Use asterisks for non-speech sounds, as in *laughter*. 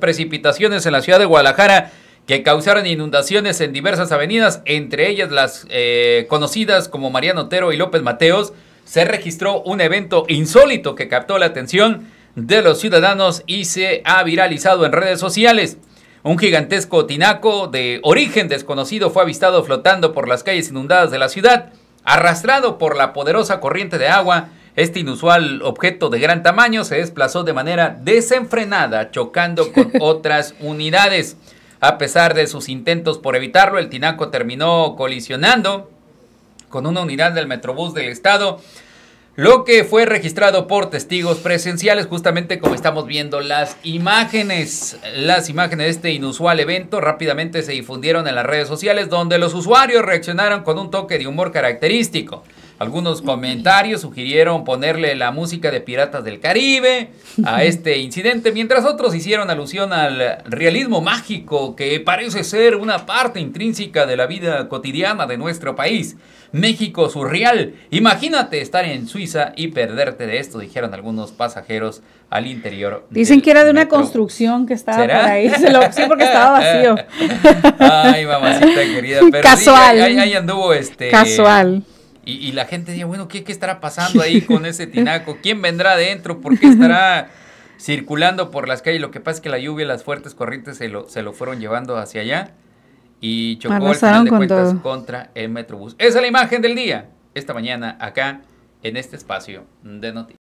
precipitaciones en la ciudad de Guadalajara que causaron inundaciones en diversas avenidas, entre ellas las eh, conocidas como Mariano Otero y López Mateos, se registró un evento insólito que captó la atención de los ciudadanos y se ha viralizado en redes sociales. Un gigantesco tinaco de origen desconocido fue avistado flotando por las calles inundadas de la ciudad, arrastrado por la poderosa corriente de agua este inusual objeto de gran tamaño se desplazó de manera desenfrenada, chocando con *laughs* otras unidades. A pesar de sus intentos por evitarlo, el Tinaco terminó colisionando con una unidad del Metrobús del Estado, lo que fue registrado por testigos presenciales, justamente como estamos viendo las imágenes. Las imágenes de este inusual evento rápidamente se difundieron en las redes sociales, donde los usuarios reaccionaron con un toque de humor característico. Algunos comentarios sugirieron ponerle la música de Piratas del Caribe a *laughs* este incidente, mientras otros hicieron alusión al realismo mágico que parece ser una parte intrínseca de la vida cotidiana de nuestro país. México surreal. Imagínate estar en Suiza y perderte de esto, dijeron algunos pasajeros al interior. Dicen que era de una construcción que estaba por ahí. sí, porque estaba vacío. *laughs* Ay, mamacita querida. Pero Casual. ahí, anduvo este. Casual. Y, la gente diga bueno, ¿qué, ¿qué estará pasando ahí con ese tinaco? ¿Quién vendrá adentro? ¿Por qué estará circulando por las calles? Lo que pasa es que la lluvia, las fuertes corrientes se lo, se lo fueron llevando hacia allá y chocó de cuentas contra el Metrobús. Esa es la imagen del día, esta mañana acá en este espacio de noticias.